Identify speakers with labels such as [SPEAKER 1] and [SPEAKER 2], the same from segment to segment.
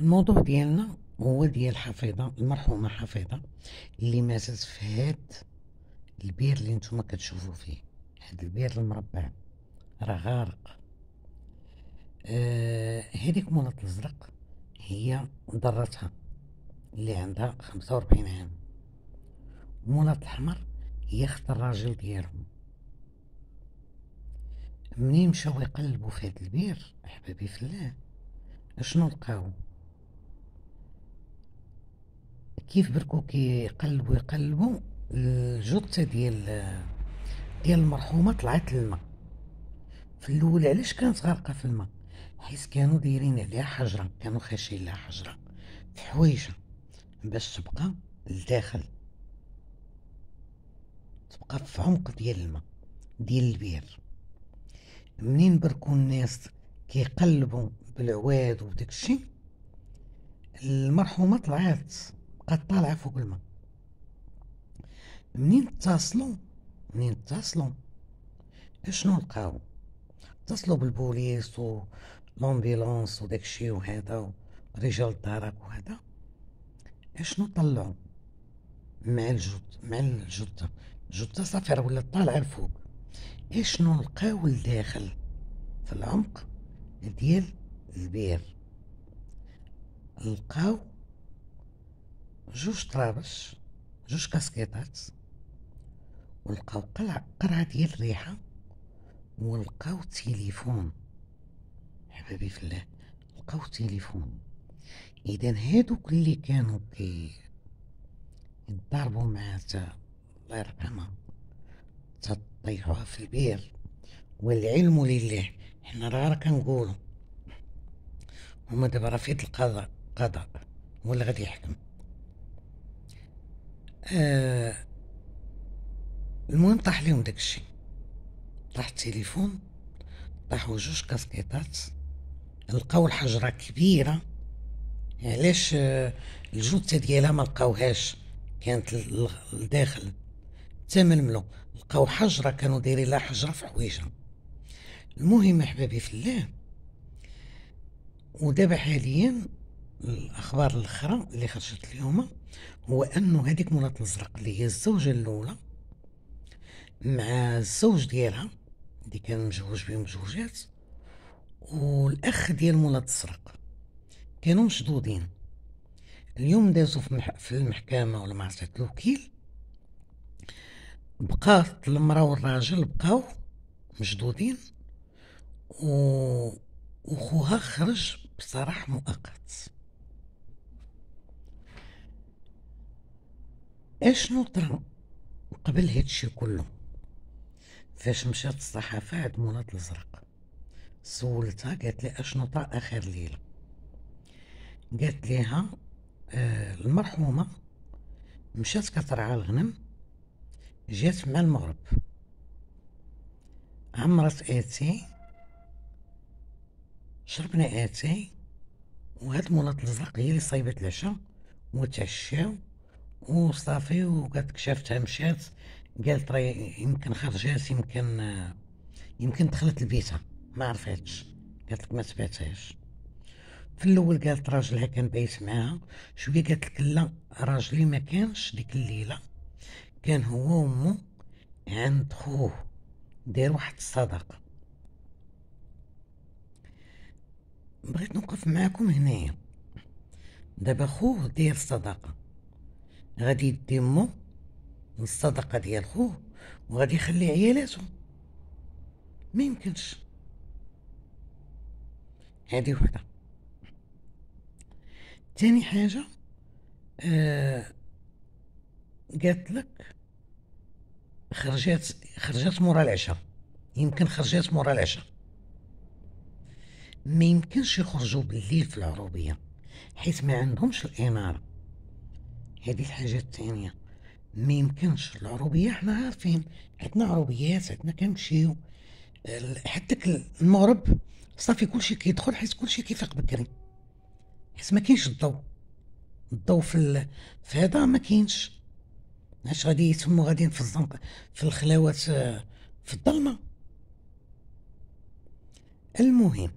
[SPEAKER 1] الموضوع ديالنا هو ديال حفيظة المرحومة حفيظة اللي ماتت في هاد البير اللي نتوما كتشوفو فيه هاد البير المربع راه غارق آه هذيك منى الازرق هي ضرتها اللي عندها خمسة وربعين عام منى الحمر هي خت الراجل ديالهم منين مشاو يقلبوا في هاد البير احبابي في الله اشنو لقاو كيف بركو كيقلبوا يقلبوا الجثه ديال ديال المرحومه طلعت للماء في الاول علاش كانت غارقه في الماء حيث كانوا دايرين عليها حجره كانوا خاشين لها حجره في حويشه باش تبقى لداخل تبقى في عمق ديال الماء ديال البير منين بركو الناس كيقلبوا بالعواد وداكشي المرحومه طلعت بقات طالعه فوق الماء منين اتصلوا منين اتصلوا اشنو لقاو اتصلوا بالبوليس و والامبيلونس وداكشي وهذا ورجال الدرك وهذا اشنو طلعوا مع الجد مع الجثه الجثه صفر ولا ولات طالعه لفوق اشنو لقاو لداخل في العمق ديال البير لقاو جوج طرابش جوج كاسكيطات ولقاو قلع قرعة ديال الريحة ولقاو تيليفون حبابي في الله لقاو تيليفون اذا هادوك اللي كانوا كي يتضاربوا مع الله يرحمها تطيحوها في البير والعلم لله حنا راه راه كنقولوا هما دابا راه فيت القضاء قضاء هو اللي غادي يحكم آه، المهم طاح لهم داكشي طاح التليفون طاحوا جوج كاسكيطات لقاو الحجره كبيره علاش آه الجثه ديالها ما لقاوهاش كانت لداخل تململو لقاو حجره كانوا دايرين لها حجره في حويجها المهم احبابي في الله ودابا حاليا الاخبار الاخرى اللي خرجت اليوم هو انه هذيك مرات الازرق اللي هي الزوجه الاولى مع الزوج ديالها اللي كان مجوج بهم جوجات والاخ ديال مولات الزرق كانوا مشدودين اليوم دازو في, المح... في المحكمه ولا ما الوكيل بقات المراه والراجل بقاو مشدودين و وخوها خرج بصراحه مؤقت ايش نطرا قبل هادشي كله فاش مشات الصحافة عند منى الازرق سولتها قالت لي اش اخر ليلة قالت ليها آه المرحومة مشات كترعى الغنم جات مع المغرب عمرت اتي شربنا اتاي وهاد مولات الازرق هي اللي صايبت العشاء وتعشاو وصافي وقالت كشفتها مشات قالت راه يمكن خرجات يمكن يمكن دخلت لبيتها ما عرفتش قالت لك ما تبعتهاش في الاول قالت راجلها كان بايت معاها شويه قالت لك لا راجلي ما كانش ديك الليله كان هو وامو عند خوه دار واحد الصداقه بغيت نوقف معاكم هنايا دابا خوه دير صداقه غادي يدي امه من الصدقة ديال خوه وغادي يخلي عيالاتو ما يمكنش هادي وحده تاني حاجه آه قالت لك خرجات خرجات مورا العشاء يمكن خرجات مورا العشاء ما يمكنش يخرجوا بالليل في العروبيه حيث ما عندهمش الاناره هذه الحاجة الثانية ما يمكنش العروبية احنا عارفين عندنا عروبيات عندنا كنمشيو حتى المغرب صافي كلشي كيدخل حيت كلشي كيفيق بكري حيت ما كاينش الضوء الضوء في ال... في هذا ما كاينش علاش غادي يتمو غاديين في الزنق في الخلاوات آه، في الظلمه المهم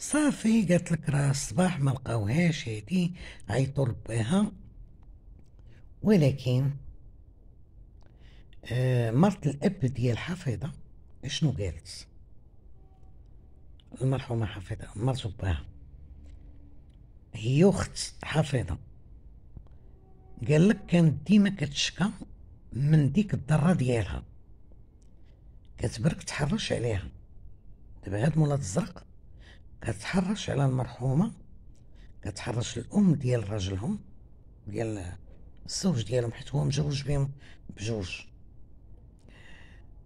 [SPEAKER 1] صافي قالت لك راه الصباح ما لقاوهاش هادي عيطوا لبيها ولكن آه مرت الاب ديال حفيظه شنو قالت المرحومه حفيظه مرت بها هي اخت حفيظه قال لك كانت ديما كتشكى من ديك الضره ديالها كتبرك تحرش عليها دابا هاد مولات الزرق كتحرش على المرحومه كتحرش الام ديال راجلهم ديال الزوج ديالهم حيت هو مجوج بهم بجوج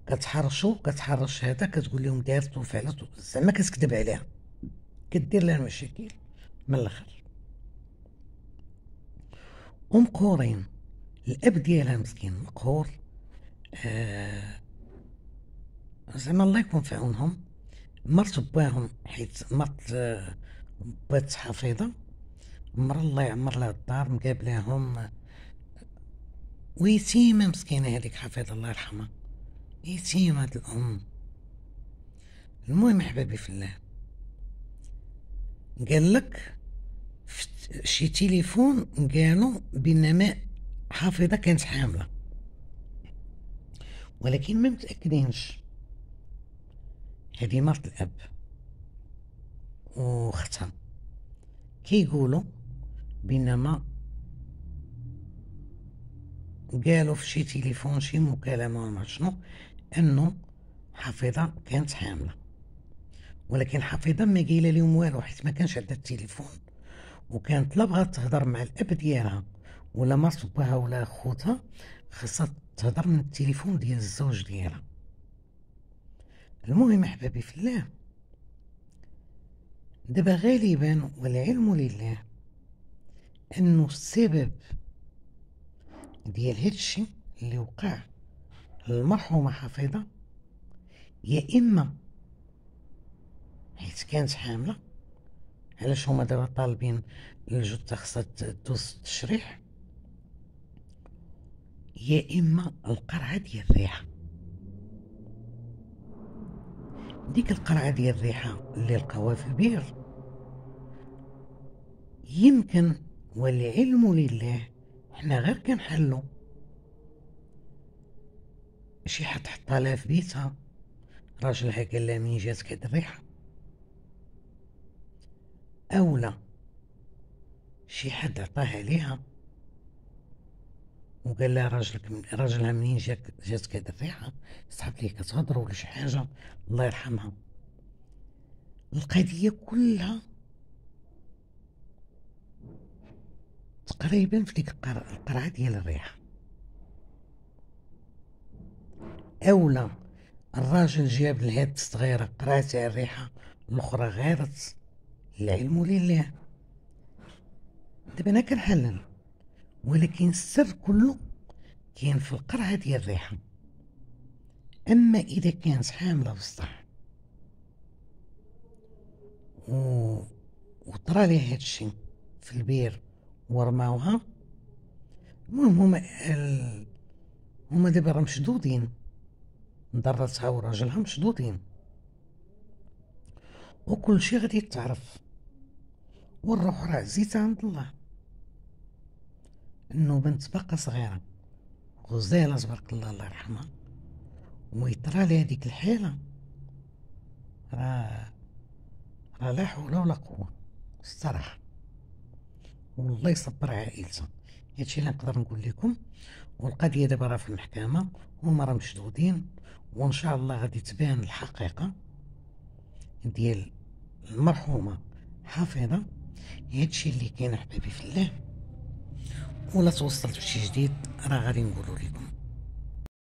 [SPEAKER 1] كتحرشو كتحرش هذا كتقول لهم دارت وفعلت زعما كتكذب عليها كدير لها المشاكل من الاخر ومقهورين الاب ديالها مسكين مقهور آه زعما الله يكون في عونهم مرت باهم حيت مرت بات حفيظة مرة الله يعمر لها الدار مقابلاهم ويتيمة مسكينة هذيك حفيظة الله يرحمها يتيمة هاد الأم المهم أحبابي في الله قال لك شي تليفون قالوا بانما حافظه كانت حامله ولكن ما متاكدينش هذه مرت الأب وختها يقولوا بينما قالوا في شي تليفون شي مكالمة ولا شنو انه حفيظة كانت حاملة ولكن حفيظة ما قايله لهم والو حيت ما كانش عندها التليفون وكانت لا بغات تهضر مع الاب ديالها ولا مرت باها ولا خوتها خاصها تهضر من التليفون ديال الزوج ديالها المهم أحبابي في الله دابا غالبا والعلم لله أنه السبب ديال هادشي اللي وقع المرحومة حفيظة يا إما حيت كانت حاملة علاش هما دابا طالبين الجثة خاصها تدوز التشريح يا إما القرعة ديال الريحة ديك القلعة ديال الريحة اللي لقاوها في البير يمكن والعلم لله حنا غير كنحلو شي حد حطها لها في بيتها راجلها قال لها منين جاتك هاد الريحة أولا شي حد عطاها ليها وقال لها راجلك راجلها منين جاك هاد الريحة صحبت ليه كتهضر ولا شي حاجه الله يرحمها القضيه كلها تقريبا في ديك القرعه ديال الريحه اولا الراجل جاب لهاد الصغيره قرعة تاع الريحه الاخرى غارت العلم لله دابا انا كنحلل ولكن السر كله كان في القرعة ديال الريحة أما إذا كانت حاملة بصح و... لي ليها هادشي في البير ورماوها المهم هما ال... هما دابا راه مشدودين ضرتها وراجلها مشدودين وكل شيء غادي يتعرف والروح راه زيت عند الله انه بنت بقى صغيره غزاله تبارك الله الله يرحمها ويطرى لي هذيك الحاله راه راه لا حول ولا قوه الصراحه والله يصبر عائلتها هادشي اللي نقدر نقول لكم والقضيه دابا راه في المحكمه هما راه مشدودين وان شاء الله غادي تبان الحقيقه ديال المرحومه حافظه هادشي اللي كاين احبابي في الله ولا توصلتوا شي جديد راه غادي نقولوا لكم